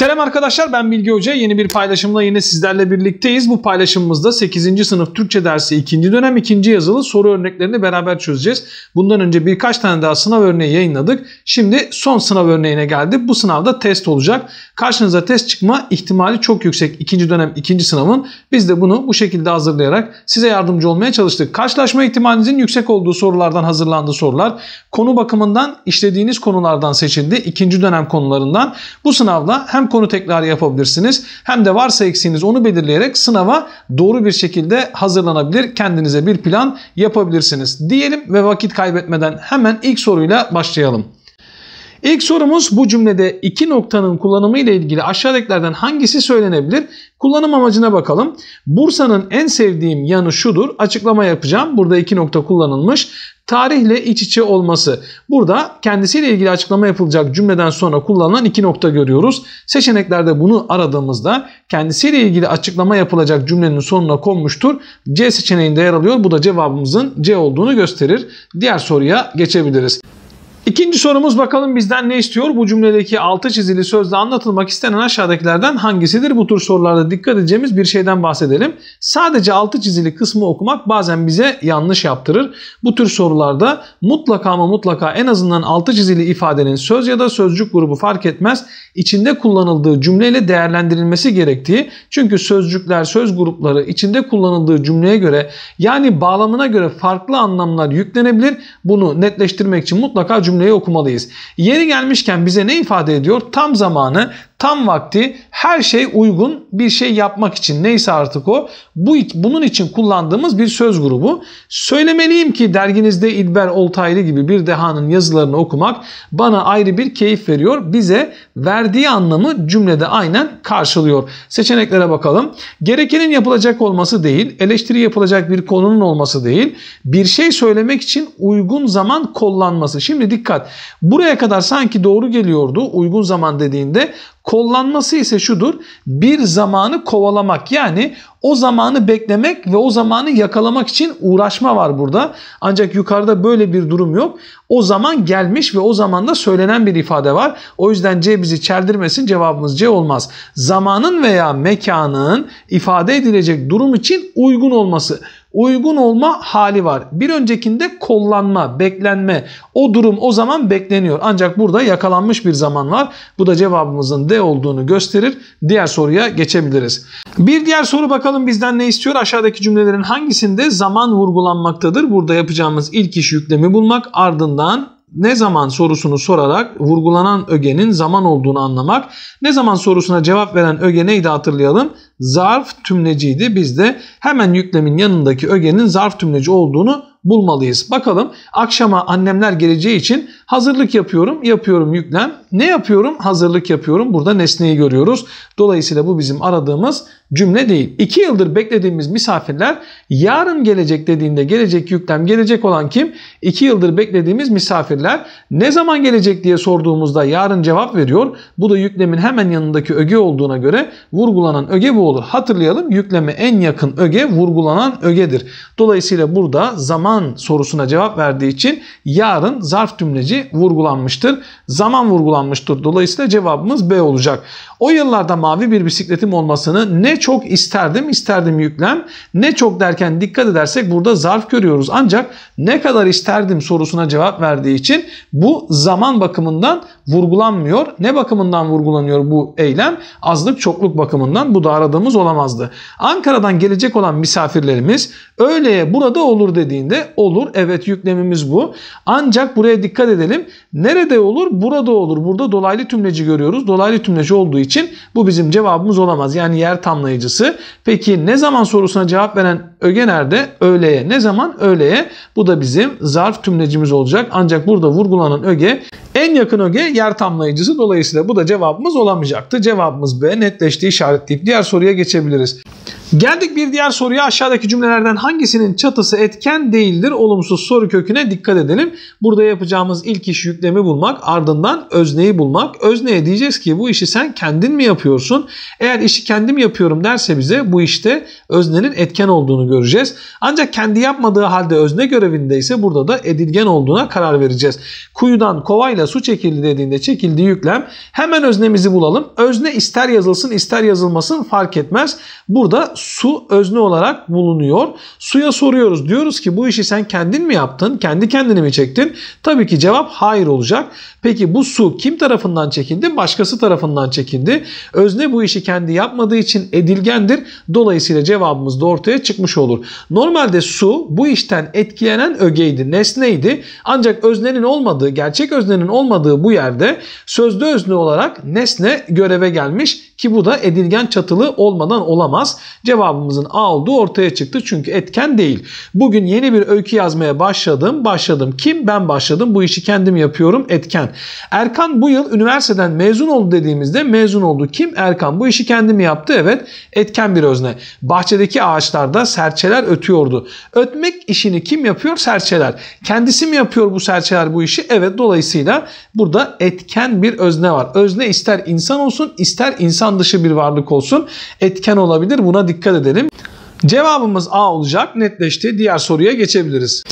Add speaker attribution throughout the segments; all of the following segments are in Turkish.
Speaker 1: Selam arkadaşlar ben Bilge Hoca. Yeni bir paylaşımla yine sizlerle birlikteyiz. Bu paylaşımımızda 8. sınıf Türkçe dersi 2. dönem 2. yazılı soru örneklerini beraber çözeceğiz. Bundan önce birkaç tane daha sınav örneği yayınladık. Şimdi son sınav örneğine geldik. Bu sınavda test olacak. Karşınıza test çıkma ihtimali çok yüksek 2. dönem 2. sınavın. Biz de bunu bu şekilde hazırlayarak size yardımcı olmaya çalıştık. Karşılaşma ihtimalinizin yüksek olduğu sorulardan hazırlandı sorular. Konu bakımından işlediğiniz konulardan seçildi. 2. dönem konularından. Bu sınavda hem konu tekrarı yapabilirsiniz hem de varsa eksiğiniz onu belirleyerek sınava doğru bir şekilde hazırlanabilir. Kendinize bir plan yapabilirsiniz diyelim ve vakit kaybetmeden hemen ilk soruyla başlayalım. İlk sorumuz bu cümlede iki noktanın kullanımı ile ilgili aşağıdakilerden hangisi söylenebilir? Kullanım amacına bakalım. Bursa'nın en sevdiğim yanı şudur. Açıklama yapacağım. Burada iki nokta kullanılmış tarihle iç içe olması. Burada kendisiyle ilgili açıklama yapılacak cümleden sonra kullanılan iki nokta görüyoruz. Seçeneklerde bunu aradığımızda kendisiyle ilgili açıklama yapılacak cümlenin sonuna konmuştur. C seçeneğinde yer alıyor. Bu da cevabımızın C olduğunu gösterir. Diğer soruya geçebiliriz. İkinci sorumuz bakalım bizden ne istiyor? Bu cümledeki altı çizili sözde anlatılmak istenen aşağıdakilerden hangisidir? Bu tür sorularda dikkat edeceğimiz bir şeyden bahsedelim. Sadece altı çizili kısmı okumak bazen bize yanlış yaptırır. Bu tür sorularda mutlaka ama mutlaka en azından altı çizili ifadenin söz ya da sözcük grubu fark etmez. içinde kullanıldığı cümleyle değerlendirilmesi gerektiği. Çünkü sözcükler, söz grupları içinde kullanıldığı cümleye göre yani bağlamına göre farklı anlamlar yüklenebilir. Bunu netleştirmek için mutlaka cümle cümleyi okumalıyız. Yeri gelmişken bize ne ifade ediyor? Tam zamanı, tam vakti her şey uygun bir şey yapmak için neyse artık o bu bunun için kullandığımız bir söz grubu. Söylemeliyim ki derginizde İlber Oltaylı gibi bir dehanın yazılarını okumak bana ayrı bir keyif veriyor. Bize verdiği anlamı cümlede aynen karşılıyor. Seçeneklere bakalım. Gerekenin yapılacak olması değil, eleştiri yapılacak bir konunun olması değil, bir şey söylemek için uygun zaman kullanması. Şimdi dikkat. Buraya kadar sanki doğru geliyordu uygun zaman dediğinde Kollanması ise şudur. Bir zamanı kovalamak yani o zamanı beklemek ve o zamanı yakalamak için uğraşma var burada. Ancak yukarıda böyle bir durum yok. O zaman gelmiş ve o zamanda söylenen bir ifade var. O yüzden C bizi çeldirmesin cevabımız C olmaz. Zamanın veya mekanın ifade edilecek durum için uygun olması uygun olma hali var. Bir öncekinde kollanma, beklenme. O durum o zaman bekleniyor. Ancak burada yakalanmış bir zaman var. Bu da cevabımızın D olduğunu gösterir. Diğer soruya geçebiliriz. Bir diğer soru bakalım bizden ne istiyor? Aşağıdaki cümlelerin hangisinde zaman vurgulanmaktadır? Burada yapacağımız ilk iş yüklemi bulmak ardından ne zaman sorusunu sorarak vurgulanan ögenin zaman olduğunu anlamak. Ne zaman sorusuna cevap veren öge neydi hatırlayalım. Zarf tümleciydi. Biz de hemen yüklemin yanındaki ögenin zarf tümleci olduğunu bulmalıyız. Bakalım akşama annemler geleceği için Hazırlık yapıyorum, yapıyorum yüklem. Ne yapıyorum? Hazırlık yapıyorum. Burada nesneyi görüyoruz. Dolayısıyla bu bizim aradığımız cümle değil. İki yıldır beklediğimiz misafirler yarın gelecek dediğinde gelecek yüklem gelecek olan kim? İki yıldır beklediğimiz misafirler ne zaman gelecek diye sorduğumuzda yarın cevap veriyor. Bu da yüklemin hemen yanındaki öge olduğuna göre vurgulanan öge bu olur. Hatırlayalım yükleme en yakın öge vurgulanan ögedir. Dolayısıyla burada zaman sorusuna cevap verdiği için yarın zarf cümleci vurgulanmıştır. Zaman vurgulanmıştır. Dolayısıyla cevabımız B olacak. O yıllarda mavi bir bisikletim olmasını ne çok isterdim isterdim yüklem ne çok derken dikkat edersek burada zarf görüyoruz. Ancak ne kadar isterdim sorusuna cevap verdiği için bu zaman bakımından vurgulanmıyor. Ne bakımından vurgulanıyor bu eylem? Azlık çokluk bakımından bu da aradığımız olamazdı. Ankara'dan gelecek olan misafirlerimiz öyleye burada olur dediğinde olur. Evet yüklemimiz bu. Ancak buraya dikkat edelim. Nerede olur? Burada olur. Burada dolaylı tümleci görüyoruz. Dolaylı tümleci olduğu için için bu bizim cevabımız olamaz. Yani yer tamlayıcısı. Peki ne zaman sorusuna cevap veren ögener nerede öğleye. Ne zaman? Öğleye. Bu da bizim zarf tümlecimiz olacak. Ancak burada vurgulanan öge en yakın öge yer tamlayıcısı. Dolayısıyla bu da cevabımız olamayacaktı. Cevabımız B netleşti işaretleyip diğer soruya geçebiliriz. Geldik bir diğer soruya aşağıdaki cümlelerden hangisinin çatısı etken değildir? Olumsuz soru köküne dikkat edelim. Burada yapacağımız ilk iş yüklemi bulmak ardından özneyi bulmak. Özneye diyeceğiz ki bu işi sen kendin mi yapıyorsun? Eğer işi kendim yapıyorum derse bize bu işte öznenin etken olduğunu göreceğiz. Ancak kendi yapmadığı halde özne görevindeyse burada da edilgen olduğuna karar vereceğiz. Kuyudan kovayla su çekildi dediğinde çekildiği yüklem hemen öznemizi bulalım. Özne ister yazılsın ister yazılmasın fark etmez. Burada burada su özne olarak bulunuyor. Suya soruyoruz. Diyoruz ki bu işi sen kendin mi yaptın? Kendi kendini mi çektin? Tabii ki cevap hayır olacak. Peki bu su kim tarafından çekildi? Başkası tarafından çekildi. Özne bu işi kendi yapmadığı için edilgendir. Dolayısıyla cevabımız da ortaya çıkmış olur. Normalde su bu işten etkilenen ögeydi, nesneydi. Ancak öznenin olmadığı, gerçek öznenin olmadığı bu yerde sözde özne olarak nesne göreve gelmiş ki bu da edilgen çatılı olmadan olamaz. Cevabımızın A olduğu ortaya çıktı çünkü etken değil. Bugün yeni bir öykü yazmaya başladım. Başladım. Kim? Ben başladım. Bu işi kendim yapıyorum. Etken. Erkan bu yıl üniversiteden mezun oldu dediğimizde mezun oldu. Kim? Erkan. Bu işi kendim yaptı. Evet. Etken bir özne. Bahçedeki ağaçlarda serçeler ötüyordu. Ötmek işini kim yapıyor? Serçeler. Kendisi mi yapıyor bu serçeler bu işi? Evet. Dolayısıyla burada etken bir özne var. Özne ister insan olsun ister insan dışı bir varlık olsun. Etken olabilir. Buna buna dikkat edelim. Cevabımız A olacak netleşti. Diğer soruya geçebiliriz.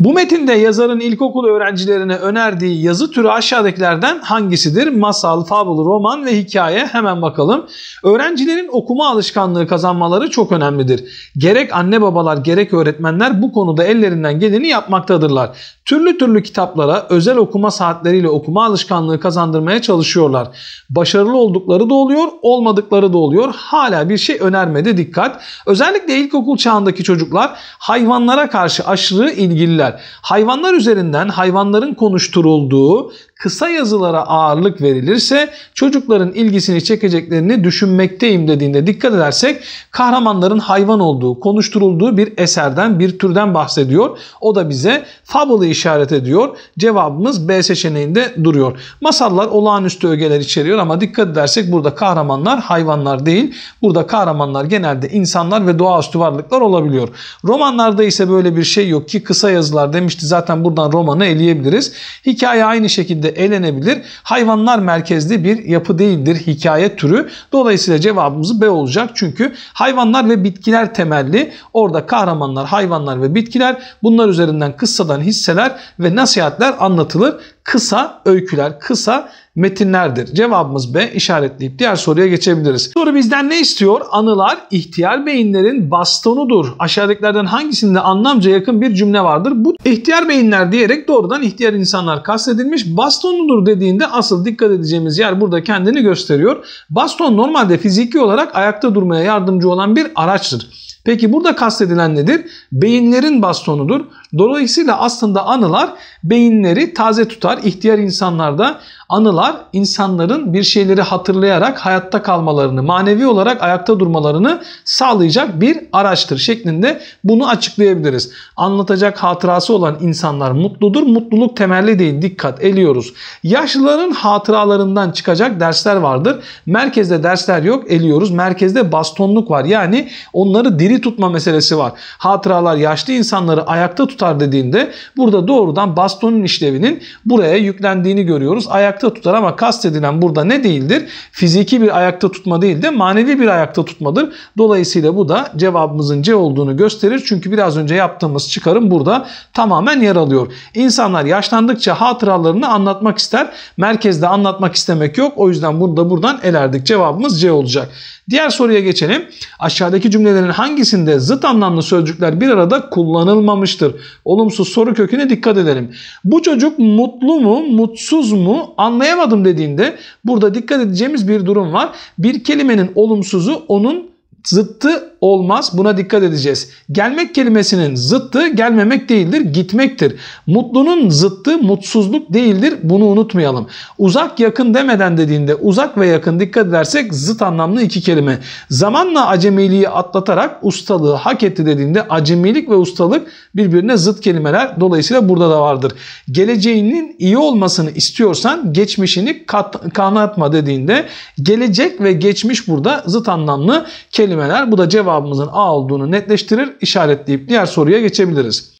Speaker 1: Bu metinde yazarın ilkokul öğrencilerine önerdiği yazı türü aşağıdakilerden hangisidir? Masal, fabul, roman ve hikaye. Hemen bakalım. Öğrencilerin okuma alışkanlığı kazanmaları çok önemlidir. Gerek anne babalar gerek öğretmenler bu konuda ellerinden geleni yapmaktadırlar. Türlü türlü kitaplara özel okuma saatleriyle okuma alışkanlığı kazandırmaya çalışıyorlar. Başarılı oldukları da oluyor, olmadıkları da oluyor. Hala bir şey önermedi dikkat. Özellikle ilkokul çağındaki çocuklar hayvanlara karşı aşırı ilgililer şeyler. Hayvanlar üzerinden hayvanların konuşturulduğu kısa yazılara ağırlık verilirse çocukların ilgisini çekeceklerini düşünmekteyim dediğinde dikkat edersek kahramanların hayvan olduğu, konuşturulduğu bir eserden, bir türden bahsediyor. O da bize fable'ı işaret ediyor. Cevabımız B seçeneğinde duruyor. Masallar olağanüstü ögeler içeriyor ama dikkat edersek burada kahramanlar hayvanlar değil. Burada kahramanlar genelde insanlar ve doğaüstü varlıklar olabiliyor. Romanlarda ise böyle bir şey yok ki kısa yazılar demişti zaten buradan romanı eleyebiliriz. Hikaye aynı şekilde elenebilir. Hayvanlar merkezli bir yapı değildir hikaye türü. Dolayısıyla cevabımız B olacak. Çünkü hayvanlar ve bitkiler temelli. Orada kahramanlar, hayvanlar ve bitkiler bunlar üzerinden kıssadan hisseler ve nasihatler anlatılır kısa öyküler, kısa metinlerdir. Cevabımız B işaretleyip diğer soruya geçebiliriz. Soru bizden ne istiyor? Anılar ihtiyar beyinlerin bastonudur. Aşağıdakilerden hangisinde anlamca yakın bir cümle vardır? Bu ihtiyar beyinler diyerek doğrudan ihtiyar insanlar kastedilmiş. Bastonudur dediğinde asıl dikkat edeceğimiz yer burada kendini gösteriyor. Baston normalde fiziki olarak ayakta durmaya yardımcı olan bir araçtır. Peki burada kastedilen nedir? Beyinlerin bastonudur. Dolayısıyla aslında anılar beyinleri taze tutar. İhtiyar insanlarda anılar insanların bir şeyleri hatırlayarak hayatta kalmalarını, manevi olarak ayakta durmalarını sağlayacak bir araçtır şeklinde bunu açıklayabiliriz. Anlatacak hatırası olan insanlar mutludur. Mutluluk temelli değil dikkat eliyoruz. Yaşlıların hatıralarından çıkacak dersler vardır. Merkezde dersler yok eliyoruz. Merkezde bastonluk var. Yani onları diri tutma meselesi var. Hatıralar yaşlı insanları ayakta tutar dediğinde burada doğrudan bastonluk bastonun işlevinin buraya yüklendiğini görüyoruz. Ayakta tutar ama kastedilen burada ne değildir? Fiziki bir ayakta tutma değil de manevi bir ayakta tutmadır. Dolayısıyla bu da cevabımızın C olduğunu gösterir. Çünkü biraz önce yaptığımız çıkarım burada tamamen yer alıyor. İnsanlar yaşlandıkça hatıralarını anlatmak ister. Merkezde anlatmak istemek yok. O yüzden bunu da buradan elerdik. Cevabımız C olacak. Diğer soruya geçelim. Aşağıdaki cümlelerin hangisinde zıt anlamlı sözcükler bir arada kullanılmamıştır? Olumsuz soru köküne dikkat edelim. Bu çocuk mutlu mu, mutsuz mu anlayamadım dediğinde burada dikkat edeceğimiz bir durum var. Bir kelimenin olumsuzu onun zıttı olmaz. Buna dikkat edeceğiz. Gelmek kelimesinin zıttı gelmemek değildir, gitmektir. Mutlunun zıttı mutsuzluk değildir. Bunu unutmayalım. Uzak yakın demeden dediğinde uzak ve yakın dikkat edersek zıt anlamlı iki kelime. Zamanla acemiliği atlatarak ustalığı hak etti dediğinde acemilik ve ustalık birbirine zıt kelimeler. Dolayısıyla burada da vardır. Geleceğinin iyi olmasını istiyorsan geçmişini kat, kanatma dediğinde gelecek ve geçmiş burada zıt anlamlı kelimeler. Bu da cevap cevabımızın A olduğunu netleştirir, işaretleyip diğer soruya geçebiliriz.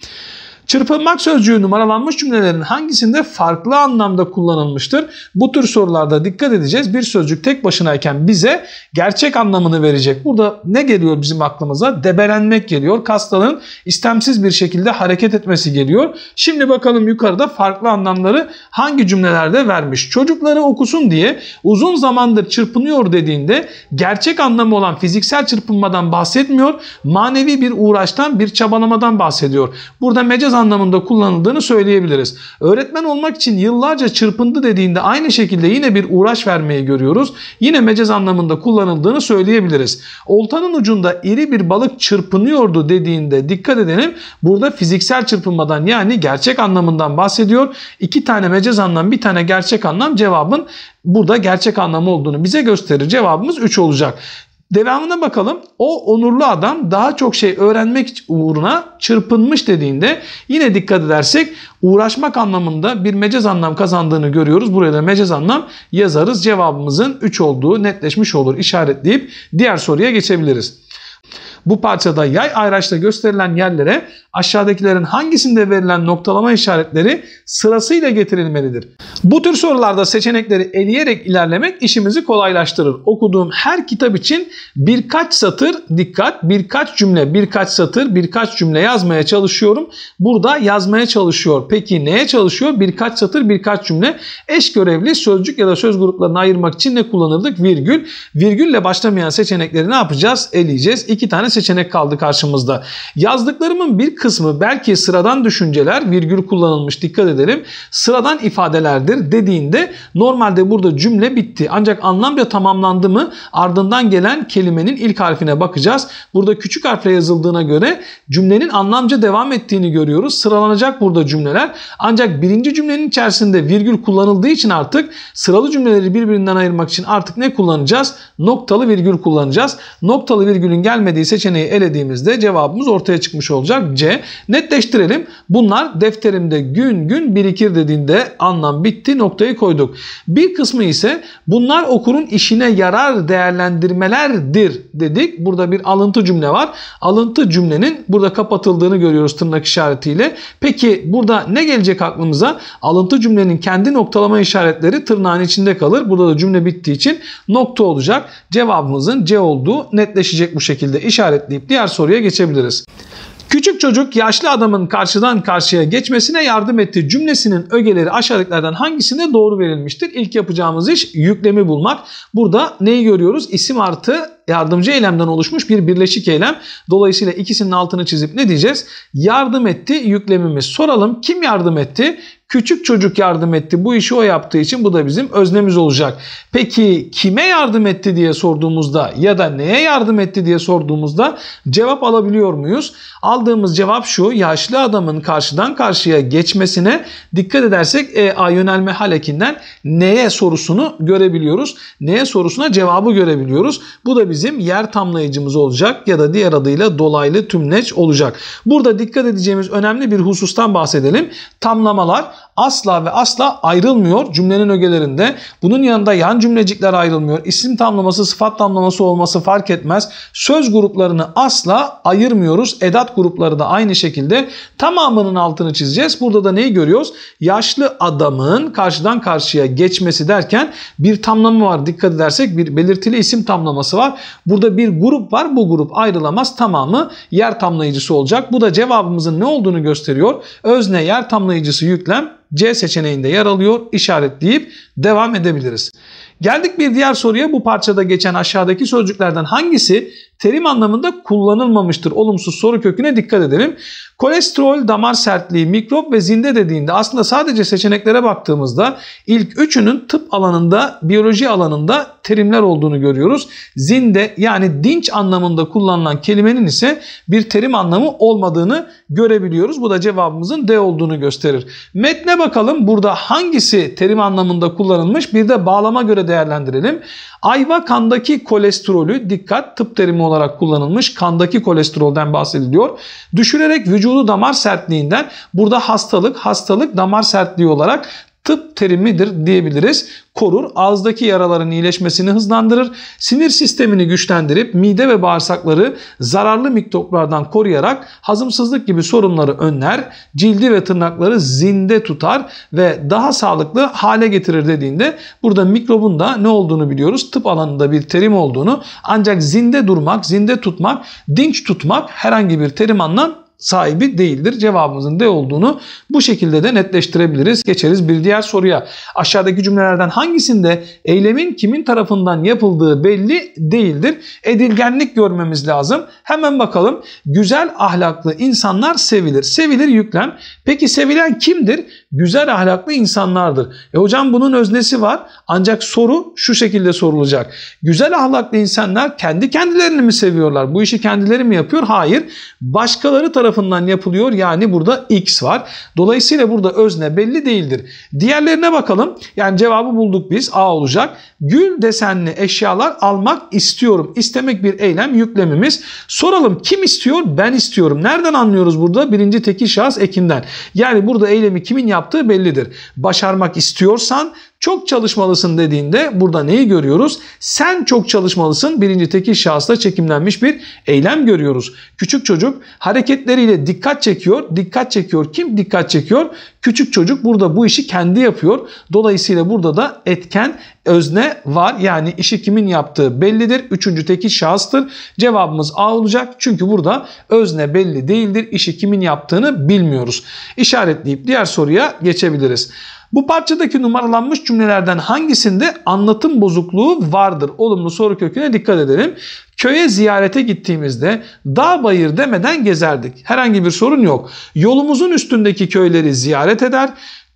Speaker 1: Çırpınmak sözcüğü numaralanmış cümlelerin hangisinde farklı anlamda kullanılmıştır? Bu tür sorularda dikkat edeceğiz. Bir sözcük tek başınayken bize gerçek anlamını verecek. Burada ne geliyor bizim aklımıza? Debelenmek geliyor. Kasların istemsiz bir şekilde hareket etmesi geliyor. Şimdi bakalım yukarıda farklı anlamları hangi cümlelerde vermiş? Çocukları okusun diye uzun zamandır çırpınıyor dediğinde gerçek anlamı olan fiziksel çırpınmadan bahsetmiyor. Manevi bir uğraştan, bir çabalamadan bahsediyor. Burada mecaz söz anlamında kullanıldığını söyleyebiliriz. Öğretmen olmak için yıllarca çırpındı dediğinde aynı şekilde yine bir uğraş vermeyi görüyoruz. Yine mecaz anlamında kullanıldığını söyleyebiliriz. Oltanın ucunda iri bir balık çırpınıyordu dediğinde dikkat edelim. Burada fiziksel çırpınmadan yani gerçek anlamından bahsediyor. İki tane mecaz anlam bir tane gerçek anlam cevabın burada gerçek anlamı olduğunu bize gösterir. Cevabımız 3 olacak. Devamına bakalım. O onurlu adam daha çok şey öğrenmek uğruna çırpınmış dediğinde yine dikkat edersek uğraşmak anlamında bir mecaz anlam kazandığını görüyoruz. Buraya da mecaz anlam yazarız. Cevabımızın 3 olduğu netleşmiş olur işaretleyip diğer soruya geçebiliriz. Bu parçada yay ayraçta gösterilen yerlere aşağıdakilerin hangisinde verilen noktalama işaretleri sırasıyla getirilmelidir. Bu tür sorularda seçenekleri eleyerek ilerlemek işimizi kolaylaştırır. Okuduğum her kitap için birkaç satır dikkat, birkaç cümle, birkaç satır, birkaç cümle yazmaya çalışıyorum. Burada yazmaya çalışıyor. Peki neye çalışıyor? Birkaç satır, birkaç cümle. Eş görevli sözcük ya da söz gruplarını ayırmak için ne kullanırdık? Virgül. Virgülle başlamayan seçenekleri ne yapacağız? Eleyeceğiz. İki tane seçenek kaldı karşımızda. Yazdıklarımın bir kısmı belki sıradan düşünceler virgül kullanılmış dikkat edelim. Sıradan ifadelerdir dediğinde normalde burada cümle bitti. Ancak anlamca tamamlandı mı ardından gelen kelimenin ilk harfine bakacağız. Burada küçük harfle yazıldığına göre cümlenin anlamca devam ettiğini görüyoruz. Sıralanacak burada cümleler. Ancak birinci cümlenin içerisinde virgül kullanıldığı için artık sıralı cümleleri birbirinden ayırmak için artık ne kullanacağız? Noktalı virgül kullanacağız. Noktalı virgülün gelmediği seçenek seçeneği elediğimizde cevabımız ortaya çıkmış olacak C. Netleştirelim. Bunlar defterimde gün gün birikir dediğinde anlam bitti noktayı koyduk. Bir kısmı ise bunlar okurun işine yarar değerlendirmelerdir dedik. Burada bir alıntı cümle var. Alıntı cümlenin burada kapatıldığını görüyoruz tırnak işaretiyle. Peki burada ne gelecek aklımıza? Alıntı cümlenin kendi noktalama işaretleri tırnağın içinde kalır. Burada da cümle bittiği için nokta olacak. Cevabımızın C olduğu netleşecek bu şekilde işaret işaretleyip diğer soruya geçebiliriz. Küçük çocuk yaşlı adamın karşıdan karşıya geçmesine yardım etti cümlesinin ögeleri aşağıdakilerden hangisinde doğru verilmiştir? İlk yapacağımız iş yüklemi bulmak. Burada neyi görüyoruz? İsim artı yardımcı eylemden oluşmuş bir birleşik eylem. Dolayısıyla ikisinin altını çizip ne diyeceğiz? Yardım etti yüklemimiz. Soralım kim yardım etti? Küçük çocuk yardım etti. Bu işi o yaptığı için bu da bizim öznemiz olacak. Peki kime yardım etti diye sorduğumuzda ya da neye yardım etti diye sorduğumuzda cevap alabiliyor muyuz? Aldığımız cevap şu. Yaşlı adamın karşıdan karşıya geçmesine dikkat edersek e, a yönelme halekinden neye sorusunu görebiliyoruz. Neye sorusuna cevabı görebiliyoruz. Bu da bizim bizim yer tamlayıcımız olacak ya da diğer adıyla dolaylı tümleç olacak. Burada dikkat edeceğimiz önemli bir husustan bahsedelim. Tamlamalar asla ve asla ayrılmıyor cümlenin ögelerinde. Bunun yanında yan cümlecikler ayrılmıyor. İsim tamlaması, sıfat tamlaması olması fark etmez. Söz gruplarını asla ayırmıyoruz. Edat grupları da aynı şekilde tamamının altını çizeceğiz. Burada da neyi görüyoruz? Yaşlı adamın karşıdan karşıya geçmesi derken bir tamlama var. Dikkat edersek bir belirtili isim tamlaması var. Burada bir grup var. Bu grup ayrılamaz. Tamamı yer tamlayıcısı olacak. Bu da cevabımızın ne olduğunu gösteriyor. Özne yer tamlayıcısı yüklem C seçeneğinde yer alıyor. İşaretleyip devam edebiliriz. Geldik bir diğer soruya. Bu parçada geçen aşağıdaki sözcüklerden hangisi terim anlamında kullanılmamıştır. Olumsuz soru köküne dikkat edelim. Kolesterol, damar sertliği, mikrop ve zinde dediğinde aslında sadece seçeneklere baktığımızda ilk üçünün tıp alanında, biyoloji alanında terimler olduğunu görüyoruz. Zinde yani dinç anlamında kullanılan kelimenin ise bir terim anlamı olmadığını görebiliyoruz. Bu da cevabımızın D olduğunu gösterir. Metne bakalım burada hangisi terim anlamında kullanılmış bir de bağlama göre değerlendirelim. Ayva kandaki kolesterolü dikkat tıp terimi olarak kullanılmış kandaki kolesterolden bahsediliyor. Düşürerek vücudu damar sertliğinden burada hastalık hastalık damar sertliği olarak tıp terimidir diyebiliriz. Korur, ağızdaki yaraların iyileşmesini hızlandırır, sinir sistemini güçlendirip mide ve bağırsakları zararlı mikroplardan koruyarak hazımsızlık gibi sorunları önler, cildi ve tırnakları zinde tutar ve daha sağlıklı hale getirir dediğinde burada mikrobun da ne olduğunu biliyoruz. Tıp alanında bir terim olduğunu ancak zinde durmak, zinde tutmak, dinç tutmak herhangi bir terim anlam sahibi değildir. Cevabımızın D olduğunu bu şekilde de netleştirebiliriz. Geçeriz bir diğer soruya. Aşağıdaki cümlelerden hangisinde eylemin kimin tarafından yapıldığı belli değildir? Edilgenlik görmemiz lazım. Hemen bakalım. Güzel ahlaklı insanlar sevilir. Sevilir yüklem. Peki sevilen kimdir? güzel ahlaklı insanlardır. E hocam bunun öznesi var ancak soru şu şekilde sorulacak. Güzel ahlaklı insanlar kendi kendilerini mi seviyorlar? Bu işi kendileri mi yapıyor? Hayır. Başkaları tarafından yapılıyor yani burada X var. Dolayısıyla burada özne belli değildir. Diğerlerine bakalım. Yani cevabı bulduk biz A olacak. Gül desenli eşyalar almak istiyorum. İstemek bir eylem yüklemimiz. Soralım kim istiyor? Ben istiyorum. Nereden anlıyoruz burada? Birinci tekil şahıs Ekim'den. Yani burada eylemi kimin yaptığı yaptığı bellidir. Başarmak istiyorsan çok çalışmalısın dediğinde burada neyi görüyoruz? Sen çok çalışmalısın birinci tekil şahısla çekimlenmiş bir eylem görüyoruz. Küçük çocuk hareketleriyle dikkat çekiyor. Dikkat çekiyor. Kim dikkat çekiyor? Küçük çocuk burada bu işi kendi yapıyor. Dolayısıyla burada da etken özne var. Yani işi kimin yaptığı bellidir. Üçüncü tekil şahıstır. Cevabımız A olacak. Çünkü burada özne belli değildir. İşi kimin yaptığını bilmiyoruz. İşaretleyip diğer soruya geçebiliriz. Bu parçadaki numaralanmış cümlelerden hangisinde anlatım bozukluğu vardır? Olumlu soru köküne dikkat edelim. Köye ziyarete gittiğimizde dağ bayır demeden gezerdik. Herhangi bir sorun yok. Yolumuzun üstündeki köyleri ziyaret eder.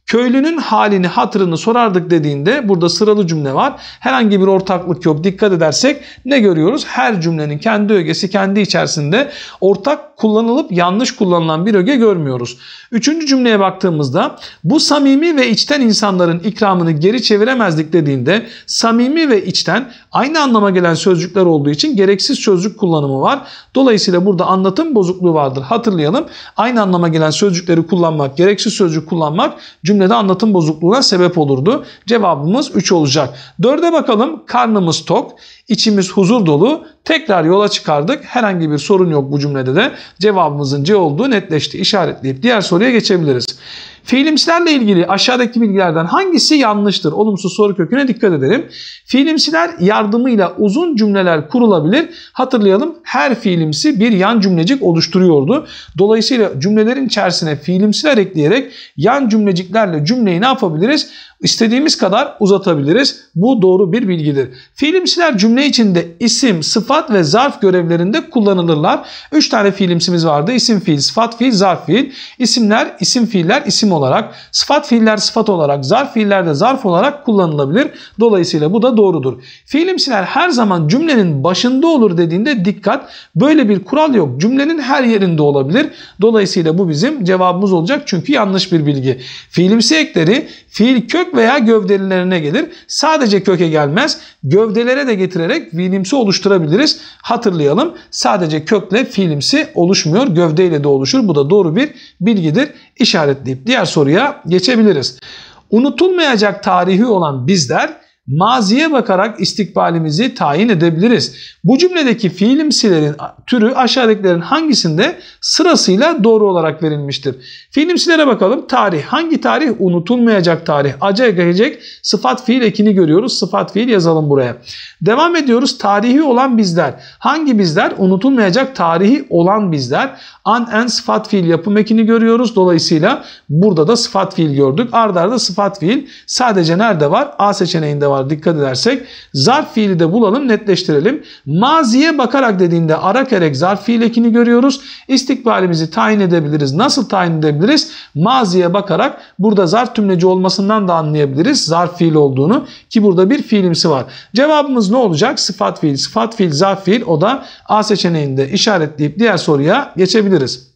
Speaker 1: Köylünün halini, hatırını sorardık dediğinde burada sıralı cümle var. Herhangi bir ortaklık yok. Dikkat edersek ne görüyoruz? Her cümlenin kendi ögesi kendi içerisinde ortak kullanılıp yanlış kullanılan bir öge görmüyoruz. Üçüncü cümleye baktığımızda bu samimi ve içten insanların ikramını geri çeviremezdik dediğinde samimi ve içten aynı anlama gelen sözcükler olduğu için gereksiz sözcük kullanımı var. Dolayısıyla burada anlatım bozukluğu vardır. Hatırlayalım. Aynı anlama gelen sözcükleri kullanmak, gereksiz sözcük kullanmak cümle cümlede anlatım bozukluğuna sebep olurdu. Cevabımız 3 olacak. 4'e bakalım. Karnımız tok, içimiz huzur dolu. Tekrar yola çıkardık. Herhangi bir sorun yok bu cümlede de. Cevabımızın C olduğu netleşti. İşaretleyip diğer soruya geçebiliriz. Fiilimsilerle ilgili aşağıdaki bilgilerden hangisi yanlıştır? Olumsuz soru köküne dikkat edelim. Fiilimsiler yardımıyla uzun cümleler kurulabilir. Hatırlayalım her fiilimsi bir yan cümlecik oluşturuyordu. Dolayısıyla cümlelerin içerisine fiilimsiler ekleyerek yan cümleciklerle cümleyi ne yapabiliriz? İstediğimiz kadar uzatabiliriz. Bu doğru bir bilgidir. Fiilimsiler cümle içinde isim, sıfat ve zarf görevlerinde kullanılırlar. 3 tane fiilimsimiz vardı. İsim fiil, sıfat fiil, zarf fiil. İsimler, isim fiiller isim olarak, sıfat fiiller sıfat olarak, zarf fiiller de zarf olarak kullanılabilir. Dolayısıyla bu da doğrudur. Fiilimsiler her zaman cümlenin başında olur dediğinde dikkat. Böyle bir kural yok. Cümlenin her yerinde olabilir. Dolayısıyla bu bizim cevabımız olacak çünkü yanlış bir bilgi. Fiilimsi ekleri fiil kök kök veya gövdelilerine gelir. Sadece köke gelmez. Gövdelere de getirerek fiilimsi oluşturabiliriz. Hatırlayalım. Sadece kökle fiilimsi oluşmuyor. Gövdeyle de oluşur. Bu da doğru bir bilgidir. İşaretleyip diğer soruya geçebiliriz. Unutulmayacak tarihi olan bizler maziye bakarak istikbalimizi tayin edebiliriz. Bu cümledeki fiilimsilerin türü aşağıdakilerin hangisinde sırasıyla doğru olarak verilmiştir? Fiilimsilere bakalım. Tarih. Hangi tarih? Unutulmayacak tarih. Acı gelecek. Sıfat fiil ekini görüyoruz. Sıfat fiil yazalım buraya. Devam ediyoruz. Tarihi olan bizler. Hangi bizler? Unutulmayacak tarihi olan bizler. An en sıfat fiil yapım ekini görüyoruz. Dolayısıyla burada da sıfat fiil gördük. Ardarda arda sıfat fiil sadece nerede var? A seçeneğinde var ayrıma dikkat edersek zarf fiili de bulalım netleştirelim. Maziye bakarak dediğinde ara kerek zarf fiil ekini görüyoruz. İstikbalimizi tayin edebiliriz. Nasıl tayin edebiliriz? Maziye bakarak burada zarf tümleci olmasından da anlayabiliriz zarf fiil olduğunu ki burada bir fiilimsi var. Cevabımız ne olacak? Sıfat fiil, sıfat fiil, zarf fiil o da A seçeneğinde işaretleyip diğer soruya geçebiliriz.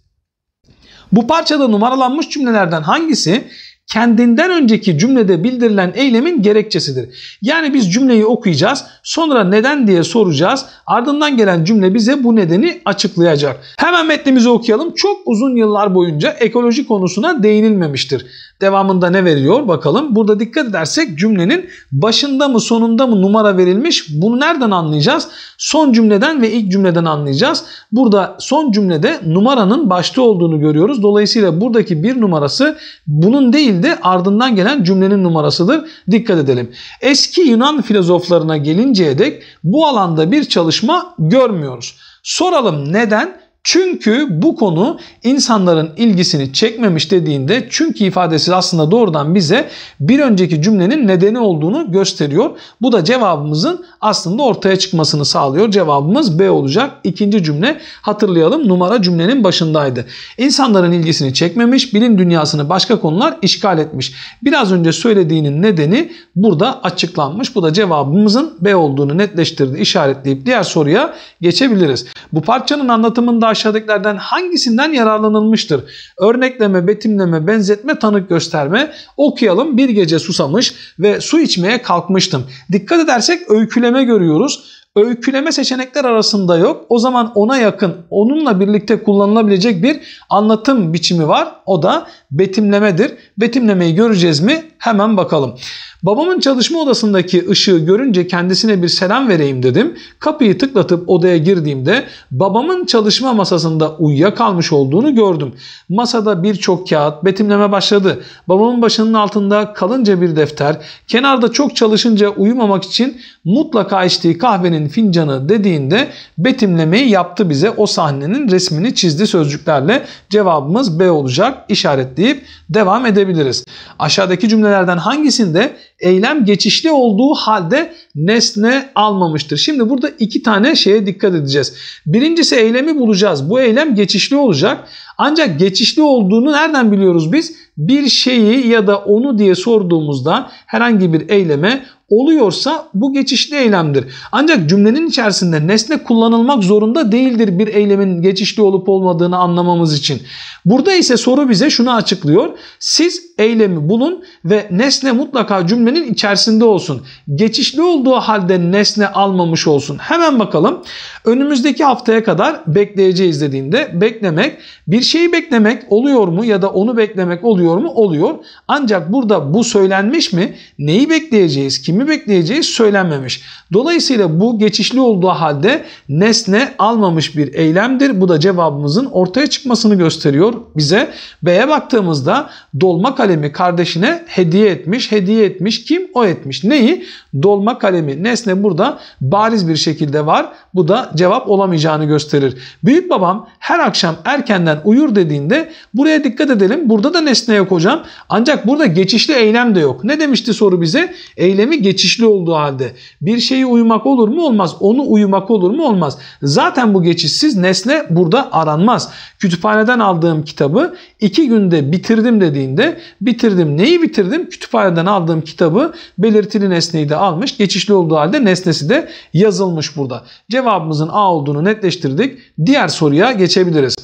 Speaker 1: Bu parçada numaralanmış cümlelerden hangisi kendinden önceki cümlede bildirilen eylemin gerekçesidir. Yani biz cümleyi okuyacağız, sonra neden diye soracağız. Ardından gelen cümle bize bu nedeni açıklayacak. Hemen metnimizi okuyalım. Çok uzun yıllar boyunca ekoloji konusuna değinilmemiştir. Devamında ne veriyor bakalım. Burada dikkat edersek cümlenin başında mı sonunda mı numara verilmiş bunu nereden anlayacağız? Son cümleden ve ilk cümleden anlayacağız. Burada son cümlede numaranın başta olduğunu görüyoruz. Dolayısıyla buradaki bir numarası bunun değil de ardından gelen cümlenin numarasıdır. Dikkat edelim. Eski Yunan filozoflarına gelinceye dek bu alanda bir çalışma görmüyoruz. Soralım neden? Çünkü bu konu insanların ilgisini çekmemiş dediğinde çünkü ifadesi aslında doğrudan bize bir önceki cümlenin nedeni olduğunu gösteriyor. Bu da cevabımızın aslında ortaya çıkmasını sağlıyor. Cevabımız B olacak. İkinci cümle hatırlayalım numara cümlenin başındaydı. İnsanların ilgisini çekmemiş, bilim dünyasını başka konular işgal etmiş. Biraz önce söylediğinin nedeni burada açıklanmış. Bu da cevabımızın B olduğunu netleştirdi, işaretleyip diğer soruya geçebiliriz. Bu parçanın anlatımında aşağıdakilerden hangisinden yararlanılmıştır? Örnekleme, betimleme, benzetme, tanık gösterme. Okuyalım. Bir gece susamış ve su içmeye kalkmıştım. Dikkat edersek öyküleme görüyoruz öyküleme seçenekler arasında yok. O zaman ona yakın onunla birlikte kullanılabilecek bir anlatım biçimi var. O da betimlemedir. Betimlemeyi göreceğiz mi? Hemen bakalım. Babamın çalışma odasındaki ışığı görünce kendisine bir selam vereyim dedim. Kapıyı tıklatıp odaya girdiğimde babamın çalışma masasında uyuyakalmış olduğunu gördüm. Masada birçok kağıt betimleme başladı. Babamın başının altında kalınca bir defter, kenarda çok çalışınca uyumamak için mutlaka içtiği kahvenin fincanı dediğinde betimlemeyi yaptı bize. O sahnenin resmini çizdi sözcüklerle. Cevabımız B olacak işaretleyip devam edebiliriz. Aşağıdaki cümlelerden hangisinde eylem geçişli olduğu halde nesne almamıştır. Şimdi burada iki tane şeye dikkat edeceğiz. Birincisi eylemi bulacağız. Bu eylem geçişli olacak. Ancak geçişli olduğunu nereden biliyoruz biz? Bir şeyi ya da onu diye sorduğumuzda herhangi bir eyleme oluyorsa bu geçişli eylemdir. Ancak cümlenin içerisinde nesne kullanılmak zorunda değildir bir eylemin geçişli olup olmadığını anlamamız için. Burada ise soru bize şunu açıklıyor. Siz eylemi bulun ve nesne mutlaka cümlenin içerisinde olsun. Geçişli olduğu olduğu halde nesne almamış olsun. Hemen bakalım. Önümüzdeki haftaya kadar bekleyeceğiz dediğinde beklemek bir şeyi beklemek oluyor mu ya da onu beklemek oluyor mu? Oluyor. Ancak burada bu söylenmiş mi? Neyi bekleyeceğiz? Kimi bekleyeceğiz? Söylenmemiş. Dolayısıyla bu geçişli olduğu halde nesne almamış bir eylemdir. Bu da cevabımızın ortaya çıkmasını gösteriyor bize. B'ye baktığımızda dolma kalemi kardeşine hediye etmiş. Hediye etmiş kim? O etmiş. Neyi? Dolma kalemi alemi nesne burada bariz bir şekilde var. Bu da cevap olamayacağını gösterir. Büyük babam her akşam erkenden uyur dediğinde buraya dikkat edelim. Burada da nesne yok hocam. Ancak burada geçişli eylem de yok. Ne demişti soru bize? Eylemi geçişli olduğu halde. Bir şeyi uyumak olur mu? Olmaz. Onu uyumak olur mu? Olmaz. Zaten bu geçişsiz nesne burada aranmaz. Kütüphaneden aldığım kitabı iki günde bitirdim dediğinde bitirdim. Neyi bitirdim? Kütüphaneden aldığım kitabı belirtili nesneyi de almış. Geçiş geçişli olduğu halde nesnesi de yazılmış burada. Cevabımızın A olduğunu netleştirdik. Diğer soruya geçebiliriz.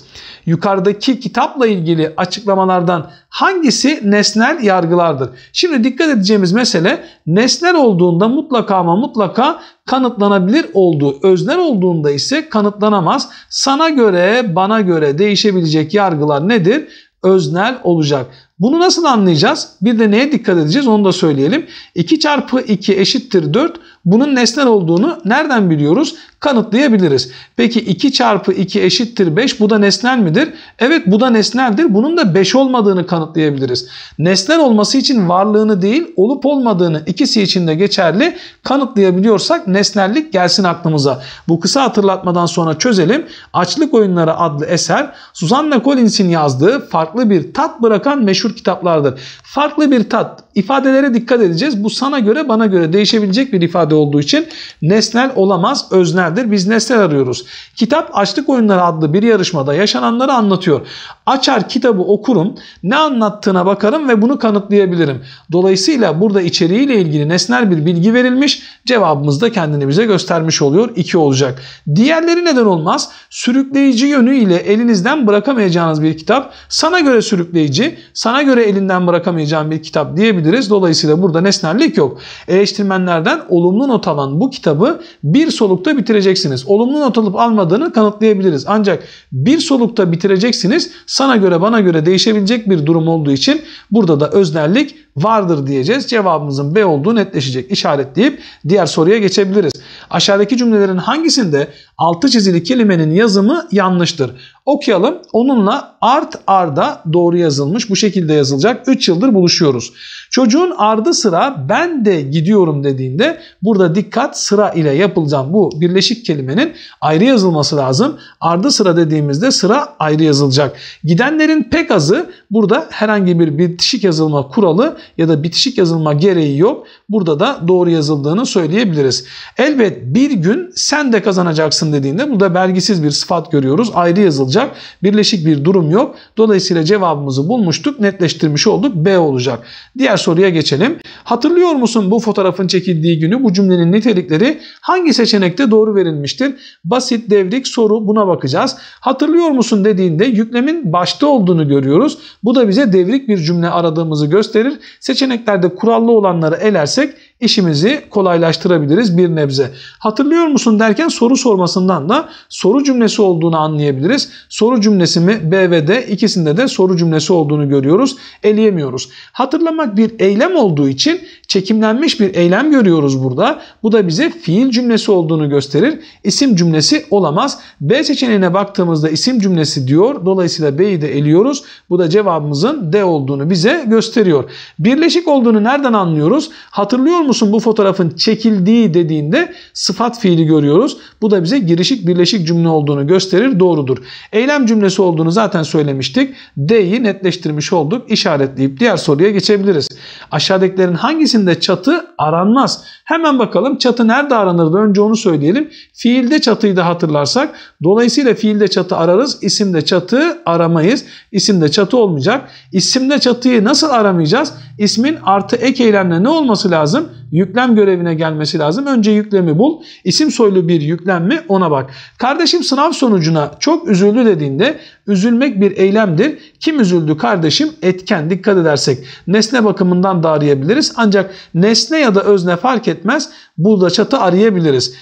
Speaker 1: Yukarıdaki kitapla ilgili açıklamalardan hangisi nesnel yargılardır? Şimdi dikkat edeceğimiz mesele nesnel olduğunda mutlaka ama mutlaka kanıtlanabilir olduğu, öznel olduğunda ise kanıtlanamaz. Sana göre, bana göre değişebilecek yargılar nedir? Öznel olacak. Bunu nasıl anlayacağız? Bir de neye dikkat edeceğiz onu da söyleyelim. 2 çarpı 2 eşittir 4. Bunun nesnel olduğunu nereden biliyoruz? Kanıtlayabiliriz. Peki 2 çarpı 2 eşittir 5 bu da nesnel midir? Evet bu da nesneldir. Bunun da 5 olmadığını kanıtlayabiliriz. Nesnel olması için varlığını değil olup olmadığını ikisi için de geçerli kanıtlayabiliyorsak nesnellik gelsin aklımıza. Bu kısa hatırlatmadan sonra çözelim. Açlık Oyunları adlı eser Suzanne Collins'in yazdığı farklı bir tat bırakan meşhur meşhur kitaplardır. Farklı bir tat. ifadelere dikkat edeceğiz. Bu sana göre bana göre değişebilecek bir ifade olduğu için nesnel olamaz, özneldir. Biz nesnel arıyoruz. Kitap Açlık Oyunları adlı bir yarışmada yaşananları anlatıyor. Açar kitabı okurum, ne anlattığına bakarım ve bunu kanıtlayabilirim. Dolayısıyla burada içeriğiyle ilgili nesnel bir bilgi verilmiş. Cevabımız da kendini bize göstermiş oluyor. 2 olacak. Diğerleri neden olmaz? Sürükleyici yönüyle elinizden bırakamayacağınız bir kitap. Sana göre sürükleyici, sana bana göre elinden bırakamayacağım bir kitap diyebiliriz. Dolayısıyla burada nesnellik yok. Eleştirmenlerden olumlu not alan bu kitabı bir solukta bitireceksiniz. Olumlu not alıp almadığını kanıtlayabiliriz. Ancak bir solukta bitireceksiniz. Sana göre bana göre değişebilecek bir durum olduğu için burada da öznellik vardır diyeceğiz. Cevabımızın B olduğu netleşecek işaretleyip diğer soruya geçebiliriz. Aşağıdaki cümlelerin hangisinde altı çizili kelimenin yazımı yanlıştır? Okuyalım. Onunla art arda doğru yazılmış. Bu şekilde yazılacak. 3 yıldır buluşuyoruz. Çocuğun ardı sıra ben de gidiyorum dediğinde burada dikkat sıra ile yapılacağım. Bu birleşik kelimenin ayrı yazılması lazım. Ardı sıra dediğimizde sıra ayrı yazılacak. Gidenlerin pek azı burada herhangi bir bitişik yazılma kuralı ya da bitişik yazılma gereği yok. Burada da doğru yazıldığını söyleyebiliriz. Elbet bir gün sen de kazanacaksın dediğinde burada belgisiz bir sıfat görüyoruz. Ayrı yazılacak. Birleşik bir durum yok. Dolayısıyla cevabımızı bulmuştuk, netleştirmiş olduk. B olacak. Diğer soruya geçelim. Hatırlıyor musun bu fotoğrafın çekildiği günü bu cümlenin nitelikleri hangi seçenekte doğru verilmiştir? Basit, devrik, soru buna bakacağız. Hatırlıyor musun dediğinde yüklemin başta olduğunu görüyoruz. Bu da bize devrik bir cümle aradığımızı gösterir. Seçeneklerde kurallı olanları elersek işimizi kolaylaştırabiliriz bir nebze. Hatırlıyor musun derken soru sormasından da soru cümlesi olduğunu anlayabiliriz. Soru cümlesi mi B ve D ikisinde de soru cümlesi olduğunu görüyoruz. Eleyemiyoruz. Hatırlamak bir eylem olduğu için çekimlenmiş bir eylem görüyoruz burada. Bu da bize fiil cümlesi olduğunu gösterir. İsim cümlesi olamaz. B seçeneğine baktığımızda isim cümlesi diyor. Dolayısıyla B'yi de eliyoruz. Bu da cevabımızın D olduğunu bize gösteriyor. Birleşik olduğunu nereden anlıyoruz? Hatırlıyor musun bu fotoğrafın çekildiği dediğinde sıfat fiili görüyoruz. Bu da bize girişik birleşik cümle olduğunu gösterir. Doğrudur. Eylem cümlesi olduğunu zaten söylemiştik. D'yi netleştirmiş olduk. İşaretleyip diğer soruya geçebiliriz. Aşağıdakilerin hangisinde çatı aranmaz? Hemen bakalım çatı nerede aranır? Önce onu söyleyelim. Fiilde çatıyı da hatırlarsak. Dolayısıyla fiilde çatı ararız. İsimde çatı aramayız. İsimde çatı olmayacak. İsimde çatıyı nasıl aramayacağız? İsmin artı ek eylemle ne olması lazım? Yüklem görevine gelmesi lazım. Önce yüklemi bul. İsim soylu bir yüklem mi ona bak. Kardeşim sınav sonucuna çok üzüldü dediğinde üzülmek bir eylemdir. Kim üzüldü kardeşim? Etken. Dikkat edersek nesne bakımından da arayabiliriz. Ancak nesne ya da özne fark etmez. Burada çatı arayabiliriz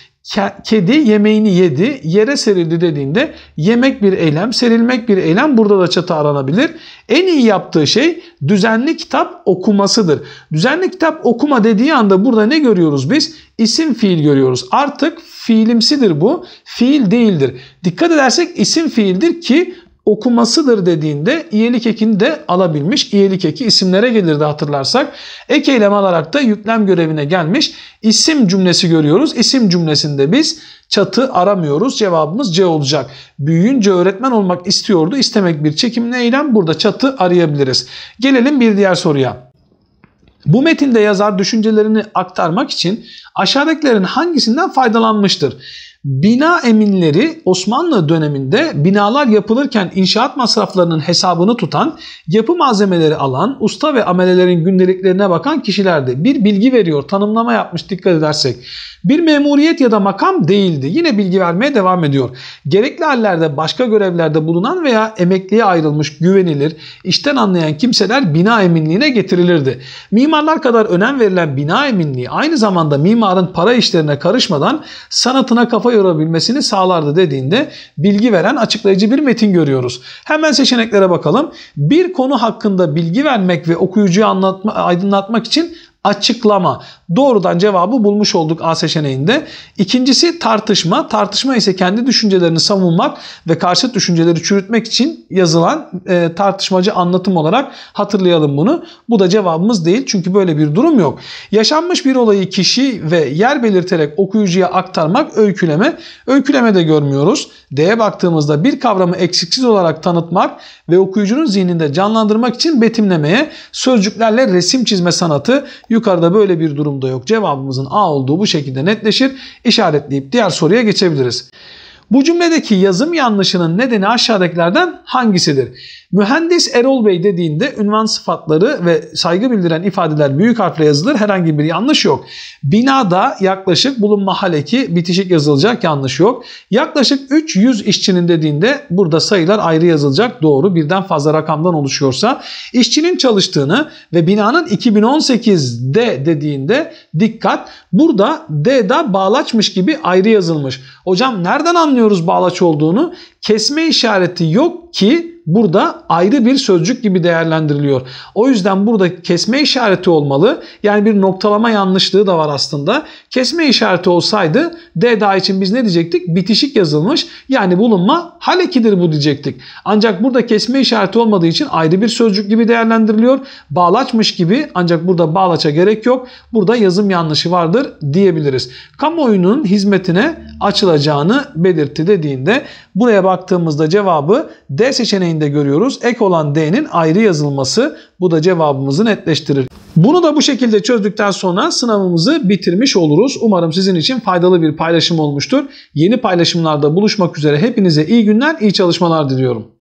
Speaker 1: kedi yemeğini yedi, yere serildi dediğinde yemek bir eylem, serilmek bir eylem burada da çatı aranabilir. En iyi yaptığı şey düzenli kitap okumasıdır. Düzenli kitap okuma dediği anda burada ne görüyoruz biz? İsim fiil görüyoruz. Artık fiilimsidir bu, fiil değildir. Dikkat edersek isim fiildir ki okumasıdır dediğinde iyelik ekini de alabilmiş. İyelik eki isimlere gelirdi hatırlarsak. Ek eylem alarak da yüklem görevine gelmiş. İsim cümlesi görüyoruz. İsim cümlesinde biz çatı aramıyoruz. Cevabımız C olacak. Büyüyünce öğretmen olmak istiyordu. İstemek bir çekimli eylem. Burada çatı arayabiliriz. Gelelim bir diğer soruya. Bu metinde yazar düşüncelerini aktarmak için aşağıdakilerin hangisinden faydalanmıştır? Bina eminleri Osmanlı döneminde binalar yapılırken inşaat masraflarının hesabını tutan, yapı malzemeleri alan, usta ve amelelerin gündeliklerine bakan kişilerdi. Bir bilgi veriyor, tanımlama yapmış dikkat edersek. Bir memuriyet ya da makam değildi. Yine bilgi vermeye devam ediyor. Gerekli hallerde başka görevlerde bulunan veya emekliye ayrılmış, güvenilir, işten anlayan kimseler bina eminliğine getirilirdi. Mimarlar kadar önem verilen bina eminliği aynı zamanda mimarın para işlerine karışmadan sanatına kafa yorabilmesini sağlardı dediğinde bilgi veren açıklayıcı bir metin görüyoruz. Hemen seçeneklere bakalım. Bir konu hakkında bilgi vermek ve okuyucuyu anlatma, aydınlatmak için açıklama. Doğrudan cevabı bulmuş olduk A seçeneğinde. İkincisi tartışma. Tartışma ise kendi düşüncelerini savunmak ve karşıt düşünceleri çürütmek için yazılan e, tartışmacı anlatım olarak hatırlayalım bunu. Bu da cevabımız değil çünkü böyle bir durum yok. Yaşanmış bir olayı kişi ve yer belirterek okuyucuya aktarmak öyküleme. Öyküleme de görmüyoruz. D'ye baktığımızda bir kavramı eksiksiz olarak tanıtmak ve okuyucunun zihninde canlandırmak için betimlemeye sözcüklerle resim çizme sanatı Yukarıda böyle bir durumda yok. Cevabımızın A olduğu bu şekilde netleşir. İşaretleyip diğer soruya geçebiliriz. Bu cümledeki yazım yanlışının nedeni aşağıdakilerden hangisidir? Mühendis Erol Bey dediğinde ünvan sıfatları ve saygı bildiren ifadeler büyük harfle yazılır. Herhangi bir yanlış yok. Binada yaklaşık bulunma haleki bitişik yazılacak yanlış yok. Yaklaşık 300 işçinin dediğinde burada sayılar ayrı yazılacak. Doğru birden fazla rakamdan oluşuyorsa işçinin çalıştığını ve binanın 2018'de dediğinde dikkat burada D'da bağlaçmış gibi ayrı yazılmış. Hocam nereden anlıyoruz bağlaç olduğunu? Kesme işareti yok ki burada ayrı bir sözcük gibi değerlendiriliyor. O yüzden burada kesme işareti olmalı. Yani bir noktalama yanlışlığı da var aslında. Kesme işareti olsaydı D daha için biz ne diyecektik? Bitişik yazılmış. Yani bulunma hal ekidir bu diyecektik. Ancak burada kesme işareti olmadığı için ayrı bir sözcük gibi değerlendiriliyor. Bağlaçmış gibi ancak burada bağlaça gerek yok. Burada yazım yanlışı vardır diyebiliriz. Kamuoyunun hizmetine açılacağını belirtti dediğinde buraya baktığımızda cevabı D seçeneğinde örneğinde görüyoruz. Ek olan D'nin ayrı yazılması bu da cevabımızı netleştirir. Bunu da bu şekilde çözdükten sonra sınavımızı bitirmiş oluruz. Umarım sizin için faydalı bir paylaşım olmuştur. Yeni paylaşımlarda buluşmak üzere hepinize iyi günler, iyi çalışmalar diliyorum.